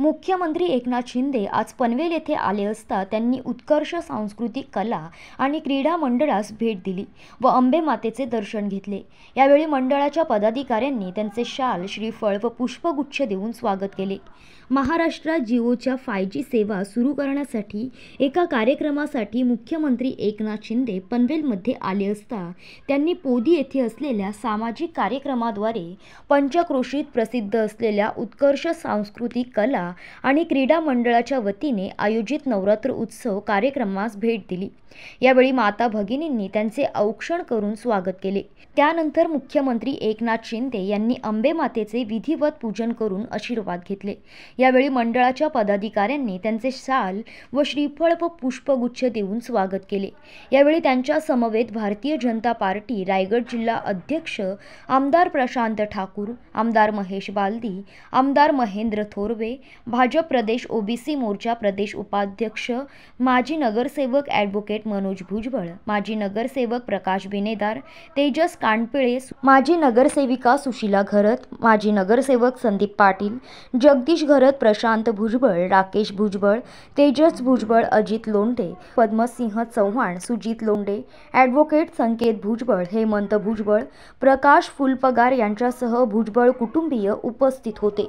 मुख्यमंत्री एकनाथ शिंदे आज पनवेल येथे आले असता त्यांनी उत्कर्ष सांस्कृतिक कला आणि क्रीडा मंडळास भेट दिली व अंबे मातेचे दर्शन घेतले यावेळी मंडळाच्या पदाधिकाऱ्यांनी त्यांचे शाल श्रीफळ व पुष्पगुच्छ देऊन स्वागत केले महाराष्ट्रात जिओच्या फाय जी सेवा सुरू करण्यासाठी एका कार्यक्रमासाठी मुख्यमंत्री एकनाथ शिंदे पनवेलमध्ये आले असता त्यांनी पोदी येथे असलेल्या सामाजिक कार्यक्रमाद्वारे पंचक्रोशीत प्रसिद्ध असलेल्या उत्कर्ष सांस्कृतिक कला आणि क्रीडा मंडळाच्या वतीने आयोजित नवरात्र उत्सव कार्यक्रमास भेट दिली यावेळी माता भगिनींनी त्यांचे औक्षण करून स्वागत केले त्यानंतर मुख्यमंत्री एकनाथ शिंदे यांनी अंबे मातेचे विधिवत पूजन करून आशीर्वाद घेतले यावेळी मंडळाच्या पदाधिकाऱ्यांनी त्यांचे शाल व श्रीफळ व पुष्पगुच्छ देऊन स्वागत केले यावेळी त्यांच्या समवेत भारतीय जनता पार्टी रायगड जिल्हा अध्यक्ष आमदार प्रशांत ठाकूर आमदार महेश बालदी आमदार महेंद्र थोरवे भाजप प्रदेश ओबीसी मोर्चा प्रदेश उपाध्यक्ष माजी नगरसेवक ॲडव्होकेट मनोज भुजबळ माजी नगरसेवक प्रकाश बिनेदार तेजस कानपिळे माजी नगरसेविका सुशीला घरत माजी नगरसेवक संदीप पाटील जगदीश घरत प्रशांत भुजबळ राकेश भुजबळ तेजस भुजबळ अजित लोंढे पद्मसिंह चव्हाण सुजित लोंढे ॲडव्होकेट संकेत भुजबळ हेमंत भुजबळ प्रकाश फुलपगार यांच्यासह भुजबळ कुटुंबीय उपस्थित होते